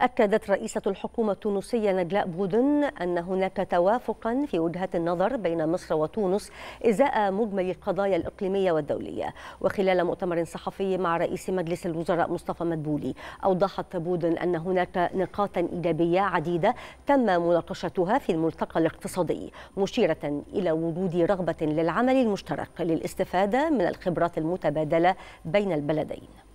أكدت رئيسة الحكومة التونسية نجلاء بودن أن هناك توافقا في وجهة النظر بين مصر وتونس إزاء مجمل القضايا الإقليمية والدولية وخلال مؤتمر صحفي مع رئيس مجلس الوزراء مصطفى مدبولي أوضحت بودن أن هناك نقاطا إيجابية عديدة تم مناقشتها في الملتقى الاقتصادي مشيرة إلى وجود رغبة للعمل المشترك للاستفادة من الخبرات المتبادلة بين البلدين